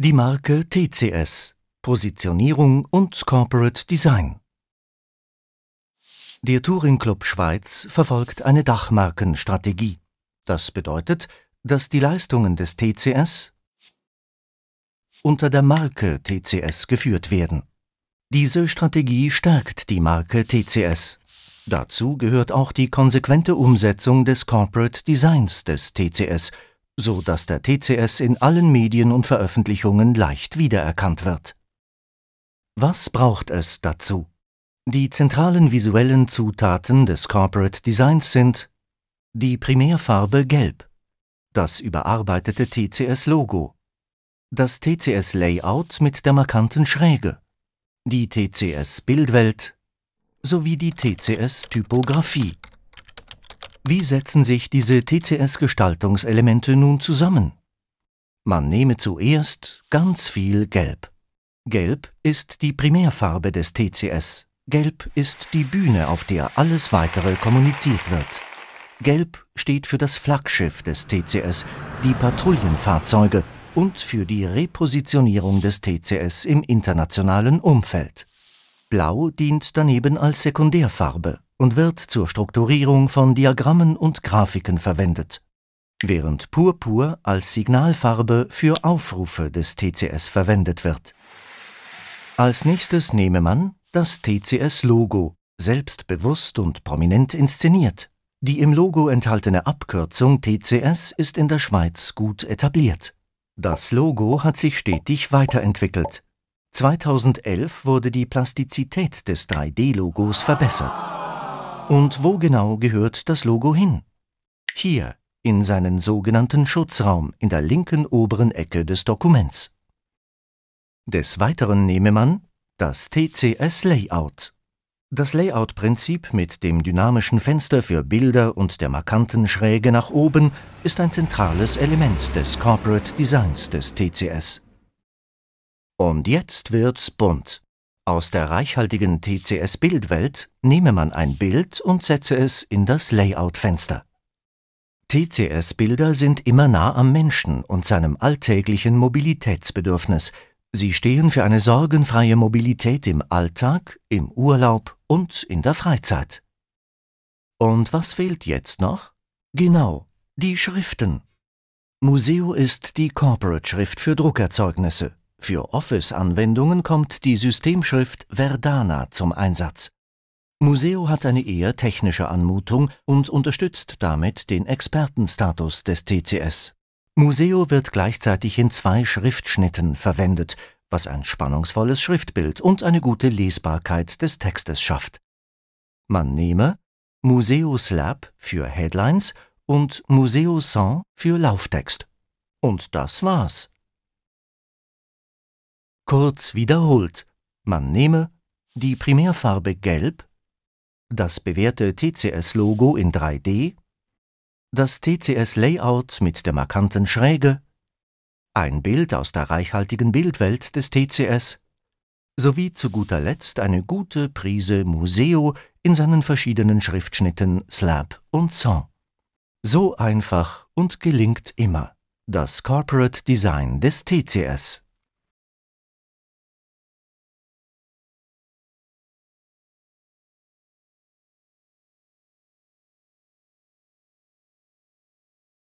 Die Marke TCS Positionierung und Corporate Design. Der Touring Club Schweiz verfolgt eine Dachmarkenstrategie. Das bedeutet, dass die Leistungen des TCS unter der Marke TCS geführt werden. Diese Strategie stärkt die Marke TCS. Dazu gehört auch die konsequente Umsetzung des Corporate Designs des TCS – so dass der TCS in allen Medien und Veröffentlichungen leicht wiedererkannt wird. Was braucht es dazu? Die zentralen visuellen Zutaten des Corporate Designs sind die Primärfarbe Gelb, das überarbeitete TCS-Logo, das TCS-Layout mit der markanten Schräge, die TCS-Bildwelt sowie die TCS-Typografie. Wie setzen sich diese TCS-Gestaltungselemente nun zusammen? Man nehme zuerst ganz viel Gelb. Gelb ist die Primärfarbe des TCS. Gelb ist die Bühne, auf der alles Weitere kommuniziert wird. Gelb steht für das Flaggschiff des TCS, die Patrouillenfahrzeuge und für die Repositionierung des TCS im internationalen Umfeld. Blau dient daneben als Sekundärfarbe und wird zur Strukturierung von Diagrammen und Grafiken verwendet, während Purpur als Signalfarbe für Aufrufe des TCS verwendet wird. Als nächstes nehme man das TCS-Logo, selbstbewusst und prominent inszeniert. Die im Logo enthaltene Abkürzung TCS ist in der Schweiz gut etabliert. Das Logo hat sich stetig weiterentwickelt. 2011 wurde die Plastizität des 3D-Logos verbessert. Und wo genau gehört das Logo hin? Hier, in seinen sogenannten Schutzraum in der linken oberen Ecke des Dokuments. Des Weiteren nehme man das TCS-Layout. Das Layout-Prinzip mit dem dynamischen Fenster für Bilder und der markanten Schräge nach oben ist ein zentrales Element des Corporate Designs des TCS. Und jetzt wird's bunt. Aus der reichhaltigen TCS-Bildwelt nehme man ein Bild und setze es in das Layout-Fenster. TCS-Bilder sind immer nah am Menschen und seinem alltäglichen Mobilitätsbedürfnis. Sie stehen für eine sorgenfreie Mobilität im Alltag, im Urlaub und in der Freizeit. Und was fehlt jetzt noch? Genau, die Schriften. Museo ist die Corporate-Schrift für Druckerzeugnisse. Für Office-Anwendungen kommt die Systemschrift Verdana zum Einsatz. Museo hat eine eher technische Anmutung und unterstützt damit den Expertenstatus des TCS. Museo wird gleichzeitig in zwei Schriftschnitten verwendet, was ein spannungsvolles Schriftbild und eine gute Lesbarkeit des Textes schafft. Man nehme Museo Slab für Headlines und Museo Sans für Lauftext. Und das war's kurz wiederholt. Man nehme die Primärfarbe Gelb, das bewährte TCS-Logo in 3D, das TCS-Layout mit der markanten Schräge, ein Bild aus der reichhaltigen Bildwelt des TCS sowie zu guter Letzt eine gute Prise Museo in seinen verschiedenen Schriftschnitten Slab und Song. So einfach und gelingt immer das Corporate Design des TCS.